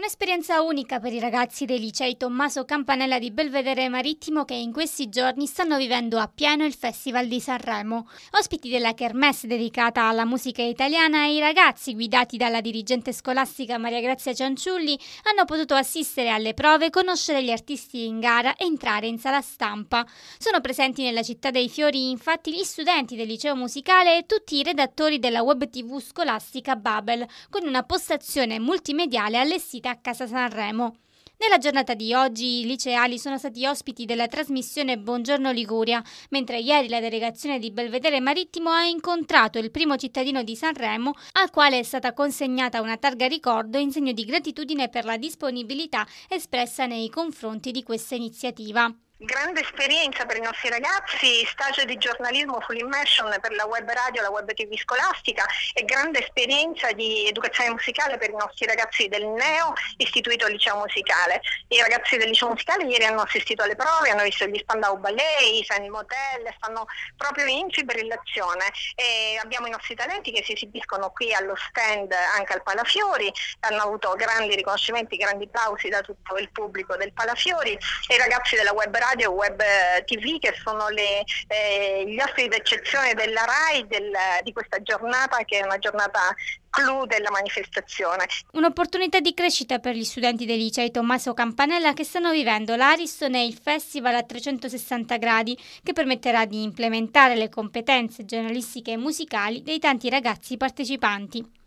Un'esperienza unica per i ragazzi dei licei Tommaso Campanella di Belvedere Marittimo che in questi giorni stanno vivendo appieno il Festival di Sanremo. Ospiti della kermesse dedicata alla musica italiana, i ragazzi guidati dalla dirigente scolastica Maria Grazia Cianciulli hanno potuto assistere alle prove, conoscere gli artisti in gara e entrare in sala stampa. Sono presenti nella città dei fiori infatti gli studenti del liceo musicale e tutti i redattori della web tv scolastica Babel con una postazione multimediale allestita a Casa Sanremo. Nella giornata di oggi i liceali sono stati ospiti della trasmissione Buongiorno Liguria, mentre ieri la delegazione di Belvedere Marittimo ha incontrato il primo cittadino di Sanremo al quale è stata consegnata una targa ricordo in segno di gratitudine per la disponibilità espressa nei confronti di questa iniziativa. Grande esperienza per i nostri ragazzi, stage di giornalismo sull'immersion per la web radio, la web tv scolastica e grande esperienza di educazione musicale per i nostri ragazzi del NEO, istituito liceo musicale. I ragazzi del liceo musicale ieri hanno assistito alle prove, hanno visto gli Spandau Ballet, i San Motel, stanno proprio in fibrillazione e abbiamo i nostri talenti che si esibiscono qui allo stand anche al Palafiori, hanno avuto grandi riconoscimenti, grandi applausi da tutto il pubblico del Palafiori e i ragazzi della web radio radio e web eh, tv che sono le, eh, gli ospiti d'eccezione della RAI del, di questa giornata che è una giornata clou della manifestazione. Un'opportunità di crescita per gli studenti del liceo Tommaso Campanella che stanno vivendo l'Ariston e il Festival a 360 gradi che permetterà di implementare le competenze giornalistiche e musicali dei tanti ragazzi partecipanti.